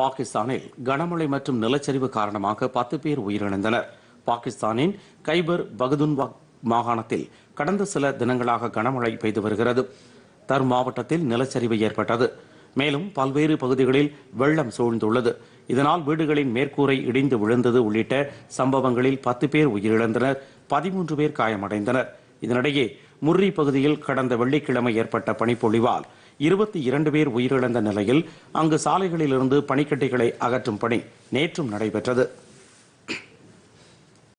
பாகிஸ்தானில் கனமழை மற்றும் நிலச்சரிவு காரணமாக பத்து பேர் உயிரிழந்தனர் பாகிஸ்தானின் கைபர் பகதுன்வா மாகாணத்தில் கடந்த சில தினங்களாக கனமழை பெய்து வருகிறது தர் மாவட்டத்தில் நிலச்சரிவு ஏற்பட்டது மேலும் பல்வேறு பகுதிகளில் வெள்ளம் சூழ்ந்துள்ளது இதனால் வீடுகளின் மேற்கூரை இடிந்து விழுந்தது உள்ளிட்ட சம்பவங்களில் பத்து பேர் உயிரிழந்தனர் பதிமூன்று பேர் காயமடைந்தனர் இதனிடையே முர்ரி பகுதியில் கடந்த வெள்ளிக்கிழமை ஏற்பட்ட பனிப்பொழிவால் இருபத்தி இரண்டு பேர் உயிரிழந்த நிலையில் அங்கு சாலைகளிலிருந்து பனிக்கட்டிகளை அகற்றும் பணி நேற்றும் நடைபெற்றது